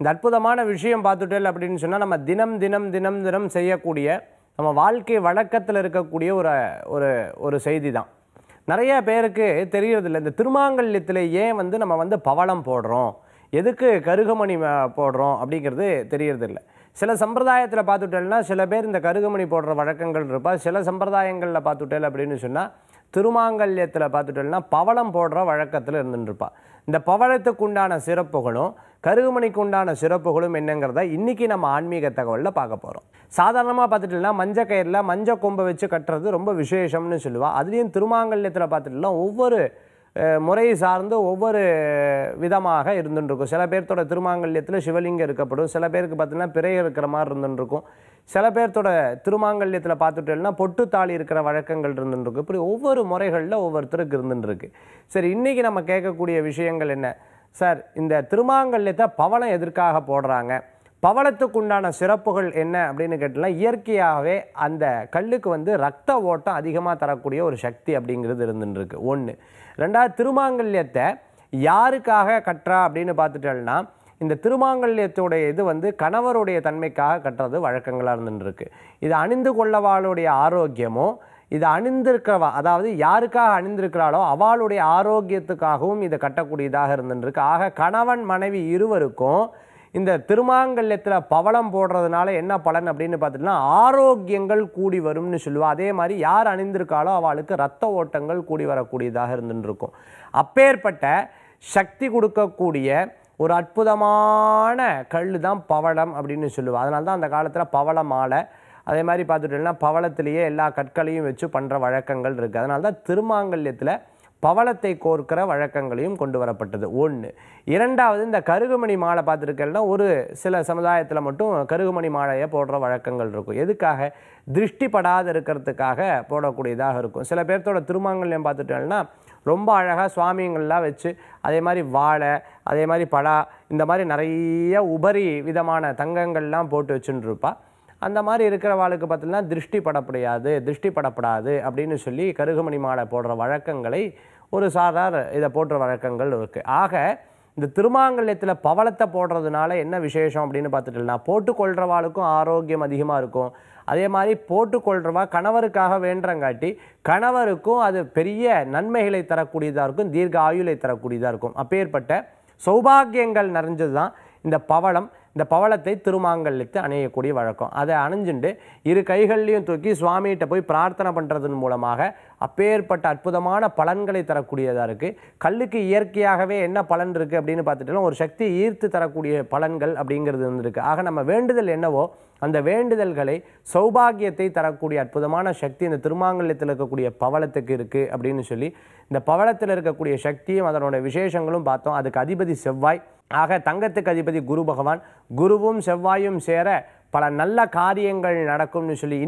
இந்த அற்புதமான விஷயம் பார்த்துட்டேன் அப்படின்னு சொன்னால் நம்ம தினம் தினம் தினம் தினம் செய்யக்கூடிய நம்ம வாழ்க்கை வழக்கத்தில் இருக்கக்கூடிய ஒரு ஒரு ஒரு செய்தி தான் நிறைய பேருக்கு தெரியறதில்ல இந்த திருமாங்கல்யத்தில் ஏன் வந்து நம்ம வந்து பவளம் போடுறோம் எதுக்கு கருகமணி போடுறோம் அப்படிங்கிறது தெரியறதில்ல சில சம்பிரதாயத்தில் பார்த்துட்டேன்னா சில பேர் இந்த கருகமணி போடுற வழக்கங்கள் இருப்பா சில சம்பிரதாயங்களில் பார்த்துட்டேன் அப்படின்னு சொன்னால் திருமாங்கல்யத்தில் பார்த்துட்டேன்னா பவளம் போடுற வழக்கத்தில் இருந்துட்டுருப்பா இந்த பவழத்துக்கு உண்டான சிறப்புகளும் கருகுமணிக்கு உண்டான சிறப்புகளும் என்னங்கிறத இன்றைக்கி நம்ம ஆன்மீக தகவலில் பார்க்க போகிறோம் சாதாரணமாக பார்த்துட்டுலாம் மஞ்ச கயிறில் மஞ்ச கொம்பை வச்சு கட்டுறது ரொம்ப விசேஷம்னு சொல்லுவாள் அதுலேயும் திருமாங்கல்யத்தில் பார்த்துட்டுலாம் ஒவ்வொரு முறை சார்ந்து ஒவ்வொரு விதமாக இருந்துருக்கும் சில பேர்த்தோட திருமாங்கல்யத்தில் சிவலிங்கம் இருக்கப்படும் சில பேருக்கு பார்த்திங்கன்னா பிறை இருக்கிற மாதிரி இருந்துட்டுருக்கும் சில பேர்த்தோட திருமாங்கல்யத்தில் பார்த்துட்டோம்னா பொட்டு தாலி இருக்கிற வழக்கங்கள் இருந்துருக்கு இப்படி ஒவ்வொரு முறைகளில் ஒவ்வொருத்தருக்கு இருந்துருக்கு சரி இன்றைக்கி நம்ம கேட்கக்கூடிய விஷயங்கள் என்ன சார் இந்த திருமாங்கல்யத்தை பவளம் எதற்காக போடுறாங்க பவளத்துக்கு உண்டான சிறப்புகள் என்ன அப்படின்னு கேட்டோம்னா இயற்கையாகவே அந்த கல்லுக்கு வந்து ரத்த ஓட்டம் அதிகமாக தரக்கூடிய ஒரு சக்தி அப்படிங்கிறது இருந்துருக்கு ஒன்று ரெண்டாவது திருமாங்கல்யத்தை யாருக்காக கட்டுறா அப்படின்னு பார்த்துட்டோம்னா இந்த திருமாங்கல்யத்துடைய இது வந்து கணவருடைய தன்மைக்காக கட்டுறது வழக்கங்களாக இருந்துருக்கு இது அணிந்து கொள்ளவாளுடைய ஆரோக்கியமோ இது அணிந்திருக்கிறவா அதாவது யாருக்காக அணிந்திருக்கிறாளோ அவளுடைய ஆரோக்கியத்துக்காகவும் இதை கட்டக்கூடியதாக இருந்துருக்கு ஆக கணவன் மனைவி இருவருக்கும் இந்த திருமாங்கல்யத்தில் பவளம் போடுறதுனால என்ன பலன் அப்படின்னு பார்த்துட்டுனா ஆரோக்கியங்கள் கூடி வரும்னு சொல்லுவா அதே மாதிரி யார் அணிந்திருக்காளோ அவளுக்கு ரத்த ஓட்டங்கள் கூடி வரக்கூடியதாக இருந்துருக்கும் அப்பேற்பட்ட சக்தி கொடுக்கக்கூடிய ஒரு அற்புதமான கல் தான் பவளம் அப்படின்னு சொல்லுவோம் அதனால தான் அந்த காலத்தில் பவள மாலை அதே மாதிரி பார்த்துட்டோம்னா பவளத்திலேயே எல்லா கற்களையும் வச்சு பண்ணுற வழக்கங்கள் இருக்குது அதனால தான் திருமாங்கல்யத்தில் பவளத்தை கோர்க்கிற வழக்கங்களையும் கொண்டு வரப்பட்டது ஒன்று இரண்டாவது இந்த கருகுமணி மாலை பார்த்துருக்கேன்னா ஒரு சில சமுதாயத்தில் மட்டும் கருகுமணி மாலையை போடுற வழக்கங்கள் இருக்கும் எதுக்காக திருஷ்டிப்படாத இருக்கிறதுக்காக போடக்கூடியதாக இருக்கும் சில பேர்த்தோட திருமாங்கல்யம் பார்த்துட்டோம்னா ரொம்ப அழகாக சுவாமியங்கள்லாம் வச்சு அதே மாதிரி வாழை அதே மாதிரி பலா இந்த மாதிரி நிறைய உபரி விதமான தங்கங்கள்லாம் போட்டு வச்சுட்டுருப்பா அந்த மாதிரி இருக்கிறவாளுக்கு பார்த்தீங்கன்னா திருஷ்டி படப்படையாது திருஷ்டி படப்படாது அப்படின்னு சொல்லி கருகுமணி மாலை போடுற வழக்கங்களை ஒரு சாதாரண இதை போடுற வழக்கங்கள் இருக்குது ஆக இந்த திருமாங்கல்யத்தில் பவளத்தை போடுறதுனால என்ன விசேஷம் அப்படின்னு பார்த்துட்டுனா போட்டுக்கொள்கிறவாளுக்கும் ஆரோக்கியம் அதிகமாக இருக்கும் அதே மாதிரி போட்டுக்கொள்கிறவா கணவருக்காக வேண்டங்காட்டி கணவருக்கும் அது பெரிய நன்மைகளை தரக்கூடியதாக இருக்கும் தீர்க்க ஆயுளை தரக்கூடியதாக இருக்கும் அப்பேற்பட்ட சௌபாகியங்கள் நிறைஞ்சது தான் இந்த பவளம் இந்த பவளத்தை திருமாங்கல்லித்து அணையக்கூடிய வழக்கம் அதை அணிஞ்சுண்டு இரு கைகள்லையும் தூக்கி சுவாமிகிட்ட போய் பிரார்த்தனை பண்ணுறதன் மூலமாக அப்பேற்பட்ட அற்புதமான பலன்களை தரக்கூடியதாக இருக்குது கல்லுக்கு இயற்கையாகவே என்ன பலன் இருக்குது அப்படின்னு பார்த்துட்டாலும் ஒரு சக்தி ஈர்த்து தரக்கூடிய பலன்கள் அப்படிங்கிறது இருந்திருக்கு ஆக நம்ம வேண்டுதல் என்னவோ அந்த வேண்டுதல்களை சௌபாகியத்தை தரக்கூடிய அற்புதமான சக்தி இந்த திருமாங்கல்யத்தில் இருக்கக்கூடிய பவளத்துக்கு இருக்குது அப்படின்னு சொல்லி இந்த பவளத்தில் இருக்கக்கூடிய சக்தியும் அதனோட விசேஷங்களும் பார்த்தோம் அதுக்கு அதிபதி செவ்வாய் ஆக தங்கத்துக்கு அதிபதி குரு பகவான் குருவும் செவ்வாயும் சேர பல நல்ல காரியங்கள் நடக்கும்னு சொல்லி